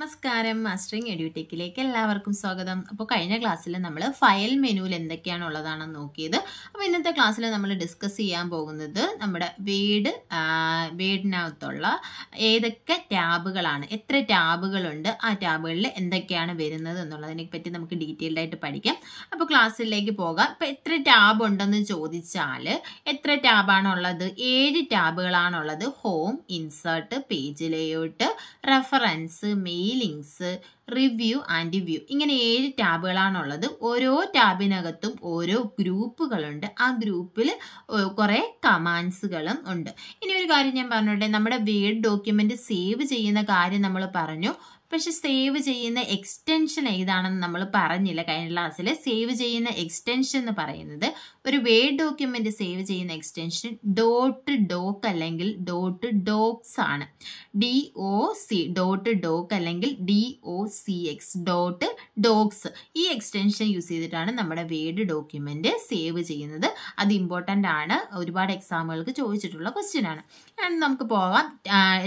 നമസ്കാരം മാസ്റ്ററിങ് എഡ്യൂട്ടേക്കിലേക്ക് എല്ലാവർക്കും സ്വാഗതം അപ്പോൾ കഴിഞ്ഞ ക്ലാസ്സിൽ നമ്മൾ ഫയൽ മെനുവിൽ എന്തൊക്കെയാണ് നോക്കിയത് അപ്പോൾ ഇന്നത്തെ ക്ലാസ്സിൽ നമ്മൾ ഡിസ്കസ് ചെയ്യാൻ പോകുന്നത് നമ്മുടെ വീട് വീടിനകത്തുള്ള ഏതൊക്കെ ടാബുകളാണ് എത്ര ടാബുകളുണ്ട് ആ ടാബുകളിൽ എന്തൊക്കെയാണ് വരുന്നത് എന്നുള്ളതിനെ പറ്റി നമുക്ക് ഡീറ്റെയിൽഡ് ആയിട്ട് പഠിക്കാം അപ്പോൾ ക്ലാസ്സിലേക്ക് പോകാം ഇപ്പോൾ എത്ര ടാബ് ഉണ്ടെന്ന് ചോദിച്ചാൽ എത്ര ടാബാണുള്ളത് ഏഴ് ടാബുകളാണുള്ളത് home insert page layout reference mailings review and view ഇങ്ങനെ ഏഴ് ടാബുകളാണുള്ളത് ഓരോ ടാബിനകത്തും ഓരോ ഗ്രൂപ്പുകളുണ്ട് ആ ഗ്രൂപ്പിൽ കുറേ കമാൻഡ്സുകളും ഉണ്ട് ഇനി ഒരു കാര്യം ഞാൻ പറഞ്ഞോട്ടെ നമ്മുടെ വേഡ് ഡോക്യുമെൻ്റ് സേവ് ചെയ്യുന്ന കാര്യം നമ്മൾ പറഞ്ഞു പക്ഷെ സേവ് ചെയ്യുന്ന എക്സ്റ്റൻഷൻ ഏതാണെന്ന് നമ്മൾ പറഞ്ഞില്ല കഴിഞ്ഞ ക്ലാസ്സിൽ സേവ് ചെയ്യുന്ന എക്സ്റ്റൻഷൻ എന്ന് പറയുന്നത് ഒരു വേഡ് ഡോക്യുമെൻ്റ് സേവ് ചെയ്യുന്ന എക്സ്റ്റൻഷൻ ഡോട്ട് ഡോക്ക് അല്ലെങ്കിൽ ഡോട്ട് ഡോക്സ് ആണ് D O C dot doc അല്ലെങ്കിൽ D O C X dot docx ഈ എക്സ്റ്റൻഷൻ യൂസ് ചെയ്തിട്ടാണ് നമ്മുടെ വേഡ് ഡോക്യുമെൻ്റ് സേവ് ചെയ്യുന്നത് അത് ഇമ്പോർട്ടൻ്റ് ആണ് ഒരുപാട് എക്സാമുകൾക്ക് ചോദിച്ചിട്ടുള്ള ക്വസ്റ്റ്യൻ ആണ് നമുക്ക് പോകാം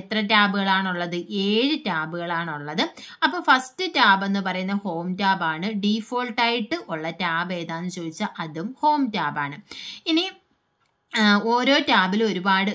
എത്ര ടാബുകളാണുള്ളത് ഏഴ് ടാബുകളാണുള്ളത് ഉള്ളത് അപ്പോൾ ഫസ്റ്റ് ടാബ് എന്ന് പറയുന്ന ഹോം ടാബാണ് ഡീഫോൾട്ടായിട്ട് ഉള്ള ടാബ് ഏതാന്ന് ചോദിച്ചാൽ അതും ഹോം ടാബാണ് ഇനി ഓരോ ടാബിലും ഒരുപാട്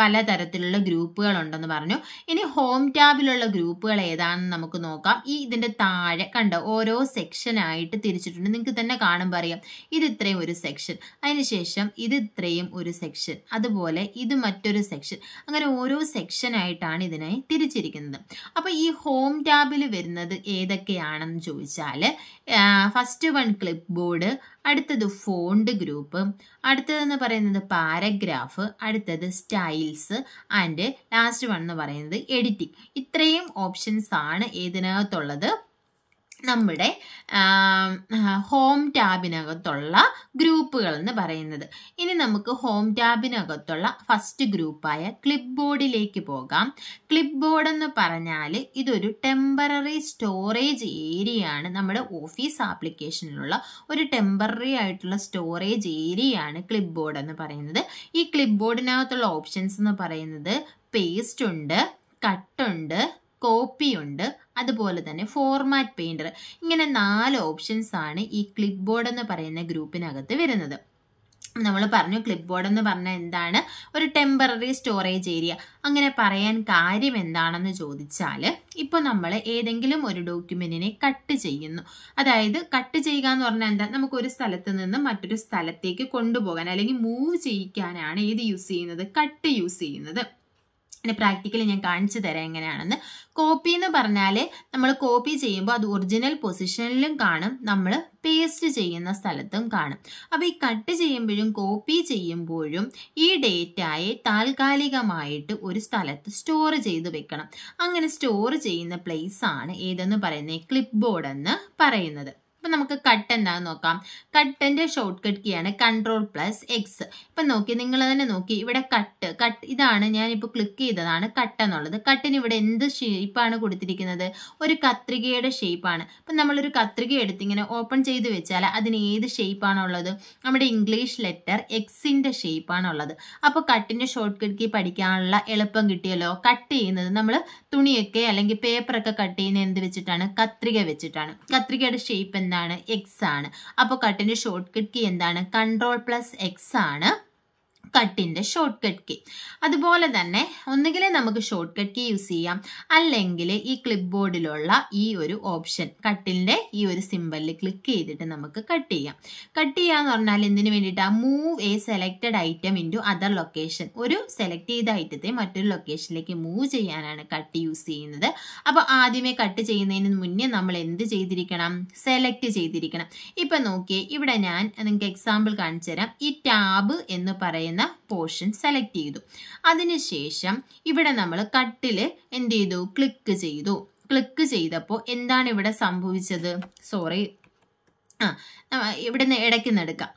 പലതരത്തിലുള്ള ഗ്രൂപ്പുകൾ ഉണ്ടെന്ന് പറഞ്ഞു ഇനി ഹോം ടാബിലുള്ള ഗ്രൂപ്പുകൾ ഏതാണെന്ന് നമുക്ക് നോക്കാം ഈ ഇതിൻ്റെ താഴെ കണ്ടോ ഓരോ സെക്ഷനായിട്ട് തിരിച്ചിട്ടുണ്ട് നിങ്ങൾക്ക് തന്നെ കാണുമ്പോൾ അറിയാം ഇത് ഇത്രയും ഒരു സെക്ഷൻ അതിനുശേഷം ഇത് ഇത്രയും ഒരു സെക്ഷൻ അതുപോലെ ഇത് മറ്റൊരു സെക്ഷൻ അങ്ങനെ ഓരോ സെക്ഷനായിട്ടാണ് ഇതിനെ തിരിച്ചിരിക്കുന്നത് അപ്പോൾ ഈ ഹോം ടാബിൽ വരുന്നത് ഏതൊക്കെയാണെന്ന് ചോദിച്ചാൽ ഫസ്റ്റ് വൺ ക്ലിപ്പ് ബോർഡ് അടുത്തത് ഫോണ്ട് ഗ്രൂപ്പ് അടുത്തതെന്ന് പറയുന്നത് പാരഗ്രാഫ് അടുത്തത് സ്റ്റൈൽസ് ആൻഡ് ലാസ്റ്റ് വൺ എന്ന് പറയുന്നത് എഡിറ്റിംഗ് ഇത്രയും ഓപ്ഷൻസ് ആണ് ഇതിനകത്തുള്ളത് നമ്മുടെ ഹോം ടാബിനകത്തുള്ള ഗ്രൂപ്പുകൾ എന്ന് പറയുന്നത് ഇനി നമുക്ക് ഹോം ടാബിനകത്തുള്ള ഫസ്റ്റ് ഗ്രൂപ്പായ ക്ലിപ്പ് ബോർഡിലേക്ക് പോകാം ക്ലിപ്പ് ബോർഡ് എന്ന് പറഞ്ഞാൽ ഇതൊരു ടെമ്പററി സ്റ്റോറേജ് ഏരിയ ആണ് നമ്മുടെ ഓഫീസ് ആപ്ലിക്കേഷനിലുള്ള ഒരു ടെമ്പററി ആയിട്ടുള്ള സ്റ്റോറേജ് ഏരിയയാണ് ക്ലിപ്പ് ബോർഡ് എന്ന് പറയുന്നത് ഈ ക്ലിപ്പ് ബോർഡിനകത്തുള്ള ഓപ്ഷൻസ് എന്ന് പറയുന്നത് പേസ്റ്റ് ഉണ്ട് കട്ടുണ്ട് കോപ്പിയുണ്ട് അതുപോലെ തന്നെ ഫോർമാറ്റ് പെയിൻറ്റർ ഇങ്ങനെ നാല് ഓപ്ഷൻസ് ആണ് ഈ ക്ലിപ്പ് ബോർഡ് എന്ന് പറയുന്ന ഗ്രൂപ്പിനകത്ത് വരുന്നത് നമ്മൾ പറഞ്ഞു ക്ലിപ്പ് ബോർഡ് എന്ന് പറഞ്ഞാൽ എന്താണ് ഒരു ടെമ്പററി സ്റ്റോറേജ് ഏരിയ അങ്ങനെ പറയാൻ കാര്യം എന്താണെന്ന് ചോദിച്ചാൽ ഇപ്പോൾ നമ്മൾ ഏതെങ്കിലും ഒരു ഡോക്യുമെൻറ്റിനെ കട്ട് ചെയ്യുന്നു അതായത് കട്ട് ചെയ്യുക എന്ന് പറഞ്ഞാൽ എന്താ നമുക്ക് ഒരു സ്ഥലത്ത് നിന്ന് മറ്റൊരു സ്ഥലത്തേക്ക് കൊണ്ടുപോകാൻ അല്ലെങ്കിൽ മൂവ് ചെയ്യിക്കാനാണ് ഏത് യൂസ് ചെയ്യുന്നത് കട്ട് യൂസ് ചെയ്യുന്നത് പിന്നെ പ്രാക്ടിക്കലി ഞാൻ കാണിച്ചു തരാം എങ്ങനെയാണെന്ന് കോപ്പി എന്ന് പറഞ്ഞാൽ നമ്മൾ കോപ്പി ചെയ്യുമ്പോൾ അത് ഒറിജിനൽ പൊസിഷനിലും കാണും നമ്മൾ പേസ്റ്റ് ചെയ്യുന്ന സ്ഥലത്തും കാണും അപ്പോൾ ഈ കട്ട് ചെയ്യുമ്പോഴും കോപ്പി ചെയ്യുമ്പോഴും ഈ ഡേറ്റായെ താൽക്കാലികമായിട്ട് ഒരു സ്ഥലത്ത് സ്റ്റോർ ചെയ്ത് വെക്കണം അങ്ങനെ സ്റ്റോർ ചെയ്യുന്ന പ്ലേസ് ആണ് ഏതെന്ന് പറയുന്നത് ക്ലിപ്പ് ബോർഡ് എന്ന് പറയുന്നത് അപ്പം നമുക്ക് കട്ട് എന്താണെന്ന് നോക്കാം കട്ടിൻ്റെ ഷോർട്ട് കട്ട് കീയാണ് കൺട്രോൾ പ്ലസ് എക്സ് ഇപ്പം നോക്കി നിങ്ങൾ തന്നെ നോക്കി ഇവിടെ കട്ട് കട്ട് ഇതാണ് ഞാനിപ്പോൾ ക്ലിക്ക് ചെയ്തതാണ് കട്ട് എന്നുള്ളത് കട്ടിന് ഇവിടെ എന്ത് ഷേപ്പാണ് കൊടുത്തിരിക്കുന്നത് ഒരു കത്രികയുടെ ഷേപ്പാണ് അപ്പം നമ്മളൊരു കത്രിക എടുത്ത് ഇങ്ങനെ ഓപ്പൺ ചെയ്ത് വെച്ചാൽ അതിന് ഏത് ഷേപ്പാണുള്ളത് നമ്മുടെ ഇംഗ്ലീഷ് ലെറ്റർ എക്സിൻ്റെ ഷേപ്പാണുള്ളത് അപ്പോൾ കട്ടിൻ്റെ ഷോർട്ട് കട്ട് കീ പഠിക്കാനുള്ള എളുപ്പം കിട്ടിയല്ലോ കട്ട് ചെയ്യുന്നത് നമ്മൾ തുണിയൊക്കെ അല്ലെങ്കിൽ പേപ്പറൊക്കെ കട്ട് ചെയ്യുന്നത് എന്ത് വെച്ചിട്ടാണ് കത്രിക വെച്ചിട്ടാണ് കത്രികയുടെ ഷേപ്പ് എന്താണ് എക്സ് ആണ് അപ്പോൾ കട്ടിൻ്റെ ഷോർട്ട് കട്ട് കീ എന്താണ് കൺട്രോൾ പ്ലസ് എക്സ് ആണ് കട്ടിൻ്റെ ഷോർട്ട് കട്ട് കീ അതുപോലെ തന്നെ ഒന്നുകിൽ നമുക്ക് ഷോർട്ട് കട്ട് കീ യൂസ് ചെയ്യാം അല്ലെങ്കിൽ ഈ ക്ലിപ്പ് ബോർഡിലുള്ള ഈ ഒരു ഓപ്ഷൻ കട്ടിൻ്റെ ഈ ഒരു സിമ്പിളിൽ ക്ലിക്ക് ചെയ്തിട്ട് നമുക്ക് കട്ട് ചെയ്യാം കട്ട് ചെയ്യാന്ന് എന്ന് പറഞ്ഞാൽ എന്തിനു വേണ്ടിയിട്ടാ move a selected item to other location ഒരു സെലക്ട് ചെയ്ത ഐറ്റത്തെ മറ്റൊരു ലൊക്കേഷനിലേക്ക് മൂവ് ചെയ്യാനാണ് കട്ട് യൂസ് ചെയ്യുന്നത് അപ്പോൾ ആദ്യമേ കട്ട് ചെയ്യുന്നതിന് മുന്നേ നമ്മൾ എന്ത് ചെയ്തിരിക്കണം സെലക്ട് ചെയ്തിരിക്കണം ഇപ്പം നോക്കിയേ ഇവിടെ ഞാൻ നിങ്ങൾക്ക് എക്സാമ്പിൾ കാണിച്ചു തരാം ഈ ടാബ് എന്ന് പറയുന്ന എന്ന പോർഷൻ സെലക്ട് ചെയ്തു അതിനുശേഷം ഇവിടെ നമ്മൾ കട്ടിൽ എന്ത് ചെയ്തു ക്ലിക്ക് ചെയ്തു ക്ലിക്ക് ചെയ്തപ്പോൾ എന്താണ് ഇവിടെ സംഭവിച്ചത് സോറി ആ ഇവിടെ നിന്ന് ഇടയ്ക്ക് നിന്നെടുക്കാം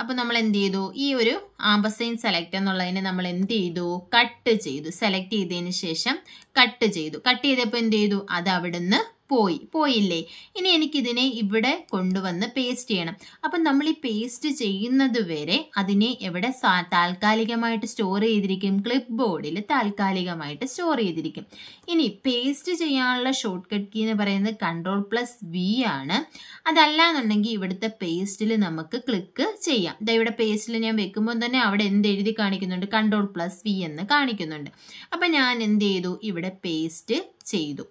അപ്പോൾ നമ്മൾ എന്ത് ചെയ്തു ഈ ഒരു ആംബസൈൻ സെലക്ട് എന്നുള്ളതിനെ നമ്മൾ എന്ത് ചെയ്തു കട്ട് ചെയ്തു സെലക്ട് ചെയ്തതിന് ശേഷം കട്ട് ചെയ്തു കട്ട് ചെയ്തപ്പോൾ എന്ത് ചെയ്തു അത് അവിടുന്ന് പോയി പോയില്ലേ ഇനി എനിക്കിതിനെ ഇവിടെ കൊണ്ടുവന്ന് പേസ്റ്റ് ചെയ്യണം അപ്പം നമ്മൾ ഈ പേസ്റ്റ് ചെയ്യുന്നത് വരെ അതിനെ എവിടെ താൽക്കാലികമായിട്ട് സ്റ്റോർ ചെയ്തിരിക്കും ക്ലിപ്പ് ബോർഡിൽ താൽക്കാലികമായിട്ട് സ്റ്റോർ ചെയ്തിരിക്കും ഇനി പേസ്റ്റ് ചെയ്യാനുള്ള ഷോർട്ട് കട്ട് കീ എന്ന് പറയുന്നത് കൺട്രോൾ പ്ലസ് വി ആണ് അതല്ല എന്നുണ്ടെങ്കിൽ ഇവിടുത്തെ പേസ്റ്റിൽ നമുക്ക് ക്ലിക്ക് ചെയ്യാം ഇതാ ഇവിടെ പേസ്റ്റിൽ ഞാൻ വെക്കുമ്പോൾ തന്നെ അവിടെ എന്ത് എഴുതി കാണിക്കുന്നുണ്ട് കൺട്രോൾ പ്ലസ് വി എന്ന് കാണിക്കുന്നുണ്ട് അപ്പം ഞാൻ എന്ത് ചെയ്തു ഇവിടെ പേസ്റ്റ് ചെയ്തു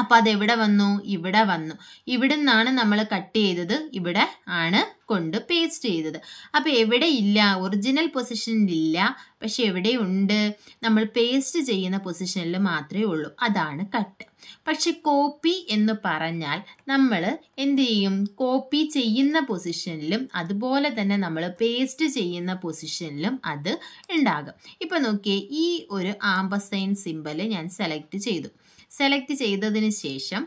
അപ്പം അതെവിടെ വന്നു ഇവിടെ വന്നു ഇവിടെ നിന്നാണ് നമ്മൾ കട്ട് ചെയ്തത് ഇവിടെ ആണ് കൊണ്ട് പേസ്റ്റ് ചെയ്തത് അപ്പോൾ എവിടെ ഇല്ല ഒറിജിനൽ പൊസിഷനിൽ ഇല്ല പക്ഷെ എവിടെ ഉണ്ട് നമ്മൾ പേസ്റ്റ് ചെയ്യുന്ന പൊസിഷനിൽ മാത്രമേ ഉള്ളൂ അതാണ് കട്ട് പക്ഷെ കോപ്പി എന്ന് പറഞ്ഞാൽ നമ്മൾ എന്ത് ചെയ്യും കോപ്പി ചെയ്യുന്ന പൊസിഷനിലും അതുപോലെ തന്നെ നമ്മൾ പേസ്റ്റ് ചെയ്യുന്ന പൊസിഷനിലും അത് ഉണ്ടാകും ഇപ്പൊ നോക്കിയേ ഈ ഒരു ആംബസൈൻ സിമ്പല് ഞാൻ സെലക്ട് ചെയ്തു സെലക്ട് ചെയ്തതിന് ശേഷം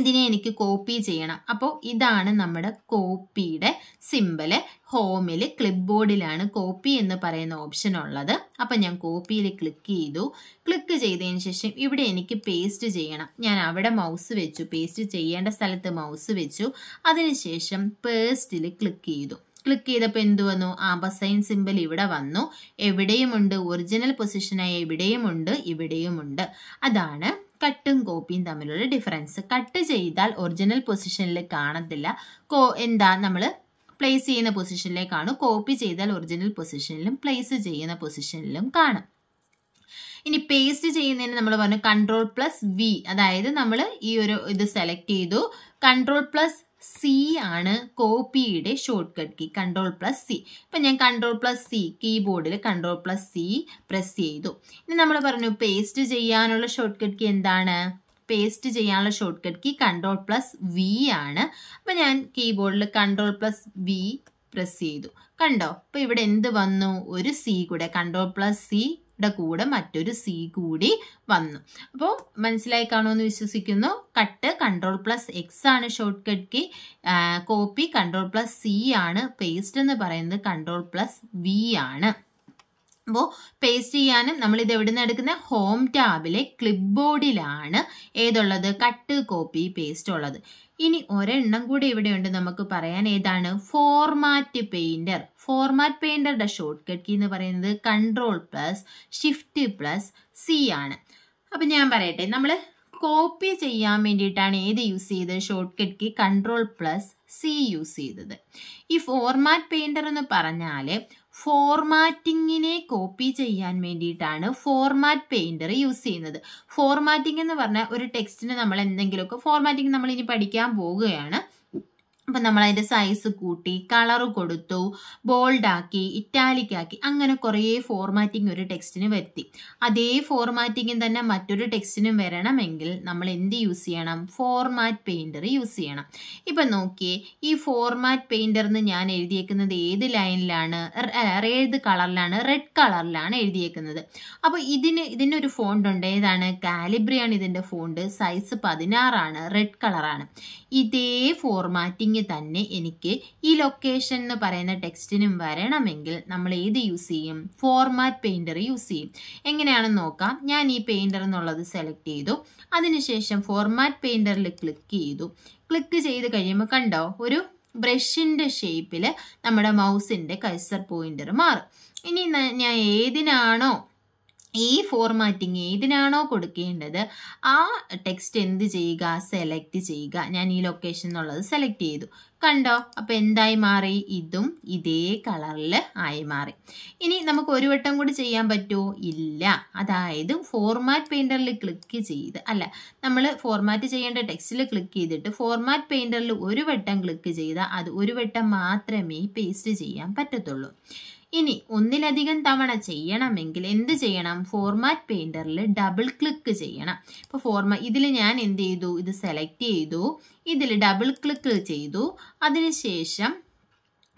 ഇതിനെ എനിക്ക് കോപ്പി ചെയ്യണം അപ്പോൾ ഇതാണ് നമ്മുടെ കോപ്പിയുടെ സിമ്പിള് ഹോമിൽ ക്ലിപ്പ് ബോർഡിലാണ് കോപ്പി എന്ന് പറയുന്ന ഓപ്ഷൻ ഉള്ളത് അപ്പം ഞാൻ കോപ്പിയിൽ ക്ലിക്ക് ചെയ്തു ക്ലിക്ക് ചെയ്തതിന് ശേഷം ഇവിടെ എനിക്ക് പേസ്റ്റ് ചെയ്യണം ഞാൻ അവിടെ മൗസ് വെച്ചു പേസ്റ്റ് ചെയ്യേണ്ട സ്ഥലത്ത് മൗസ് വെച്ചു അതിനുശേഷം പേസ്റ്റിൽ ക്ലിക്ക് ചെയ്തു ക്ലിക്ക് ചെയ്തപ്പോൾ എന്ത് വന്നു ആ ബസൈൻ സിമ്പിൾ ഇവിടെ വന്നു എവിടെയുമുണ്ട് ഒറിജിനൽ പൊസിഷനായ ഇവിടെയുമുണ്ട് ഇവിടെയുമുണ്ട് അതാണ് കട്ടും കോപ്പിയും തമ്മിലുള്ള ഡിഫറൻസ് കട്ട് ചെയ്താൽ ഒറിജിനൽ പൊസിഷനിൽ കാണത്തില്ല കോ എന്താ നമ്മൾ പ്ലേസ് ചെയ്യുന്ന പൊസിഷനിലേക്കാണ് കോപ്പി ചെയ്താൽ ഒറിജിനൽ പൊസിഷനിലും പ്ലേസ് ചെയ്യുന്ന പൊസിഷനിലും കാണും ഇനി പേസ്റ്റ് ചെയ്യുന്നതിന് നമ്മൾ പറഞ്ഞു കൺട്രോൾ പ്ലസ് വി അതായത് നമ്മൾ ഈ ഒരു ഇത് സെലക്ട് ചെയ്തു കൺട്രോൾ പ്ലസ് സി ആണ് കോപ്പിയുടെ shortcut key control plus C ഇപ്പം ഞാൻ കൺട്രോൾ പ്ലസ് സി കീബോർഡിൽ കൺട്രോൾ പ്ലസ് സി പ്രസ് ചെയ്തു ഇനി നമ്മൾ പറഞ്ഞു പേസ്റ്റ് ചെയ്യാനുള്ള ഷോർട്ട് കട്ട് കീ എന്താണ് പേസ്റ്റ് ചെയ്യാനുള്ള shortcut key control plus V ആണ് അപ്പം ഞാൻ കീബോർഡിൽ കൺട്രോൾ പ്ലസ് വി പ്രസ് ചെയ്തു കണ്ടോ അപ്പം ഇവിടെ എന്ത് വന്നു ഒരു സി കൂടെ കൺട്രോൾ പ്ലസ് സി യുടെ കൂടെ മറ്റൊരു സി കൂടി വന്നു അപ്പോൾ മനസ്സിലായി കാണുമെന്ന് വിശ്വസിക്കുന്നു കട്ട് കൺട്രോൾ പ്ലസ് എക്സ് ആണ് shortcut key copy control plus C ആണ് പേസ്റ്റ് എന്ന് പറയുന്നത് കൺട്രോൾ പ്ലസ് വി ആണ് അപ്പോൾ പേസ്റ്റ് ചെയ്യാനും നമ്മൾ ഇത് എവിടെ നിന്ന് എടുക്കുന്ന ഹോം ടാബിലെ ക്ലിപ്പ് ബോർഡിലാണ് ഏതുള്ളത് കട്ട് കോപ്പി പേസ്റ്റ് ഉള്ളത് ഇനി ഒരെണ്ണം കൂടി ഇവിടെയുണ്ട് നമുക്ക് പറയാൻ ഏതാണ് ഫോർമാറ്റ് പെയിന്റർ ഫോർമാറ്റ് പെയിൻറ്ററുടെ ഷോർട്ട് കട്ട് കീ എന്ന് പറയുന്നത് control plus shift plus C ആണ് അപ്പം ഞാൻ പറയട്ടെ നമ്മൾ കോപ്പി ചെയ്യാൻ വേണ്ടിയിട്ടാണ് ഏത് യൂസ് ചെയ്തത് shortcut key control plus C use ചെയ്തത് ഈ ഫോർമാറ്റ് പെയിന്റർ എന്ന് പറഞ്ഞാൽ ഫോർമാറ്റിങ്ങിനെ കോപ്പി ചെയ്യാൻ വേണ്ടിയിട്ടാണ് ഫോർമാറ്റ് പെയിൻറ്റർ യൂസ് ചെയ്യുന്നത് ഫോർമാറ്റിംഗ് എന്ന് പറഞ്ഞാൽ ഒരു ടെക്സ്റ്റിന് നമ്മൾ എന്തെങ്കിലുമൊക്കെ ഫോർമാറ്റിംഗ് നമ്മൾ ഇനി പഠിക്കാൻ പോവുകയാണ് അപ്പം നമ്മൾ അതിൻ്റെ സൈസ് കൂട്ടി കളർ കൊടുത്തു ബോൾഡാക്കി ഇറ്റാലിക്കാക്കി അങ്ങനെ കുറേ ഫോർമാറ്റിംഗ് ഒരു ടെക്സ്റ്റിന് വരുത്തി അതേ ഫോർമാറ്റിങ്ങും തന്നെ മറ്റൊരു ടെക്സ്റ്റിനും വരണമെങ്കിൽ നമ്മൾ എന്ത് യൂസ് ചെയ്യണം ഫോർമാറ്റ് പെയിൻറ്റർ യൂസ് ചെയ്യണം ഇപ്പം നോക്കിയേ ഈ ഫോർമാറ്റ് പെയിൻറ്റർ ഞാൻ എഴുതിയേക്കുന്നത് ഏത് ലൈനിലാണ് ഏത് കളറിലാണ് റെഡ് കളറിലാണ് എഴുതിയേക്കുന്നത് അപ്പോൾ ഇതിന് ഇതിനൊരു ഫോണ്ട് ഉണ്ട് ഏതാണ് കാലിബ്രിയാണ് ഇതിൻ്റെ ഫോണ്ട് സൈസ് പതിനാറാണ് റെഡ് കളറാണ് ഇതേ ഫോർമാറ്റിംഗ് ഹെഡിങ് തന്നെ എനിക്ക് ഈ ലൊക്കേഷൻ എന്ന് പറയുന്ന ടെക്സ്റ്റിനും വരണമെങ്കിൽ നമ്മൾ ഏത് യൂസ് ചെയ്യും ഫോർമാറ്റ് പെയിൻറ്റർ യൂസ് ചെയ്യും എങ്ങനെയാണെന്ന് നോക്കാം ഞാൻ ഈ പെയിൻറ്റർ എന്നുള്ളത് സെലക്ട് ചെയ്തു അതിനുശേഷം ഫോർമാറ്റ് പെയിൻറ്ററിൽ ക്ലിക്ക് ചെയ്തു ക്ലിക്ക് ചെയ്ത് കഴിയുമ്പോൾ കണ്ടോ ഒരു ബ്രഷിൻ്റെ ഷേപ്പിൽ നമ്മുടെ മൗസിൻ്റെ കഴ്സർ പോയിൻറ്റർ മാറും ഇനി ഞാൻ ഏതിനാണോ ഈ ഫോർമാറ്റിംഗ് ഏതിനാണോ കൊടുക്കേണ്ടത് ആ ടെക്സ്റ്റ് എന്ത് ചെയ്യുക സെലക്ട് ചെയ്യുക ഞാൻ ഈ ലൊക്കേഷൻ എന്നുള്ളത് സെലക്ട് ചെയ്തു കണ്ടോ അപ്പോൾ എന്തായി മാറി ഇതും ഇതേ കളറിൽ ആയി മാറി ഇനി നമുക്ക് ഒരു വട്ടം കൂടി ചെയ്യാൻ പറ്റുമോ ഇല്ല അതായത് ഫോർമാറ്റ് പെയിൻറ്ററിൽ ക്ലിക്ക് ചെയ്ത് അല്ല നമ്മൾ ഫോർമാറ്റ് ചെയ്യേണ്ട ടെക്സ്റ്റിൽ ക്ലിക്ക് ചെയ്തിട്ട് ഫോർമാറ്റ് പെയിൻറ്ററിൽ ഒരു വട്ടം ക്ലിക്ക് ചെയ്താൽ അത് ഒരു വട്ടം മാത്രമേ പേസ്റ്റ് ചെയ്യാൻ പറ്റത്തുള്ളൂ ഇനി ഒന്നിലധികം തവണ ചെയ്യണമെങ്കിൽ എന്ത് ചെയ്യണം ഫോർമാറ്റ് പെയിൻറ്ററിൽ ഡബിൾ ക്ലിക്ക് ചെയ്യണം ഇപ്പോൾ ഫോർമാ ഇതിൽ ഞാൻ എന്ത് ചെയ്തു ഇത് സെലക്ട് ചെയ്തു ഇതിൽ ഡബിൾ ക്ലിക്ക് ചെയ്തു അതിനുശേഷം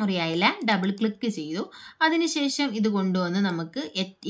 അറിയായില്ല ഡബിൾ ക്ലിക്ക് ചെയ്തു അതിനുശേഷം ഇത് കൊണ്ടുവന്ന് നമുക്ക്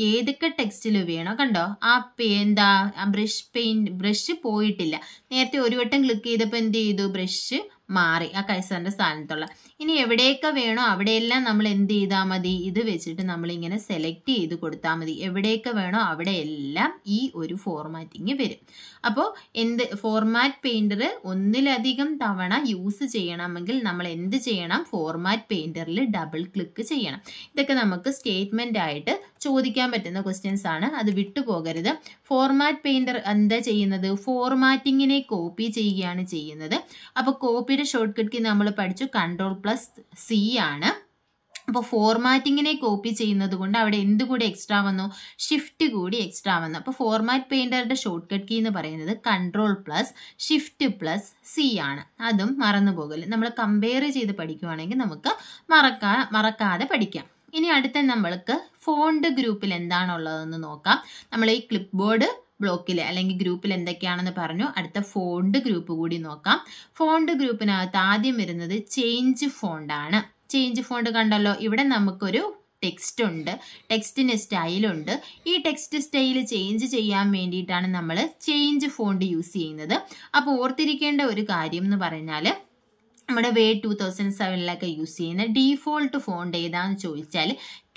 ഏതൊക്കെ ടെക്സ്റ്റിൽ വേണോ കണ്ടോ ആ പേ എന്താ ബ്രഷ് പെയിൻറ്റ് ബ്രഷ് പോയിട്ടില്ല നേരത്തെ ഒരു വട്ടം ക്ലിക്ക് ചെയ്തപ്പോൾ എന്ത് ചെയ്തു ബ്രഷ് മാറി ആ കൈസറിൻ്റെ സ്ഥാനത്തുള്ള ഇനി എവിടെയൊക്കെ വേണോ അവിടെയെല്ലാം നമ്മൾ എന്ത് ചെയ്താൽ മതി ഇത് വെച്ചിട്ട് നമ്മളിങ്ങനെ സെലക്ട് ചെയ്ത് കൊടുത്താൽ മതി എവിടെയൊക്കെ വേണോ അവിടെയെല്ലാം ഈ ഒരു ഫോർമാറ്റിങ് വരും അപ്പോൾ എന്ത് ഫോർമാറ്റ് പെയിൻറ്റർ ഒന്നിലധികം തവണ യൂസ് ചെയ്യണമെങ്കിൽ നമ്മൾ എന്ത് ചെയ്യണം ഫോർമാറ്റ് പെയിൻറ്ററിൽ ഡബിൾ ക്ലിക്ക് ചെയ്യണം ഇതൊക്കെ നമുക്ക് സ്റ്റേറ്റ്മെൻ്റ് ആയിട്ട് ചോദിക്കാൻ പറ്റുന്ന ക്വസ്റ്റ്യൻസ് ആണ് അത് വിട്ടുപോകരുത് ഫോർമാറ്റ് പെയിൻറ്റർ എന്താ ചെയ്യുന്നത് ഫോർമാറ്റിങ്ങിനെ കോപ്പി ചെയ്യുകയാണ് ചെയ്യുന്നത് അപ്പോൾ കോപ്പിയുടെ ഷോർട്ട് കട്ട് നമ്മൾ പഠിച്ചു കൺട്രോൾ പ്ലസ് സി ആണ് അപ്പോൾ ഫോർമാറ്റിങ്ങിനെ കോപ്പി ചെയ്യുന്നത് കൊണ്ട് അവിടെ എന്ത് കൂടി എക്സ്ട്രാ വന്നു ഷിഫ്റ്റ് കൂടി എക്സ്ട്രാ വന്നു അപ്പോൾ ഫോർമാറ്റ് പെയിൻറ്ററുടെ ഷോർട്ട് കട്ട് കീ എന്ന് പറയുന്നത് control plus shift plus C ആണ് അതും മറന്നു പോകല് നമ്മൾ കമ്പയർ ചെയ്ത് പഠിക്കുവാണെങ്കിൽ നമുക്ക് മറക്കാ മറക്കാതെ പഠിക്കാം ഇനി അടുത്ത നമ്മൾക്ക് ഫോണ്ട് ഗ്രൂപ്പിൽ എന്താണുള്ളതെന്ന് നോക്കാം നമ്മൾ ഈ ക്ലിപ്പ് ബോർഡ് ബ്ലോക്കിൽ അല്ലെങ്കിൽ ഗ്രൂപ്പിൽ എന്തൊക്കെയാണെന്ന് പറഞ്ഞു അടുത്ത ഫോണ്ട് ഗ്രൂപ്പ് കൂടി നോക്കാം ഫോണ്ട് ഗ്രൂപ്പിനകത്ത് ആദ്യം വരുന്നത് ചേഞ്ച് ഫോണ്ടാണ് ചേഞ്ച് ഫോണ്ട് കണ്ടല്ലോ ഇവിടെ നമുക്കൊരു ടെക്സ്റ്റ് ഉണ്ട് ടെക്സ്റ്റിന് സ്റ്റൈലുണ്ട് ഈ ടെക്സ്റ്റ് സ്റ്റൈൽ ചേഞ്ച് ചെയ്യാൻ വേണ്ടിയിട്ടാണ് നമ്മൾ ചേഞ്ച് ഫോണ്ട് യൂസ് ചെയ്യുന്നത് അപ്പോൾ ഓർത്തിരിക്കേണ്ട ഒരു കാര്യം എന്ന് പറഞ്ഞാൽ നമ്മുടെ വേ ടു തൗസൻഡ് സെവനിലൊക്കെ യൂസ് ചെയ്യുന്ന ഡീഫോൾട്ട് ഫോണ്ട് ഏതാന്ന് ചോദിച്ചാൽ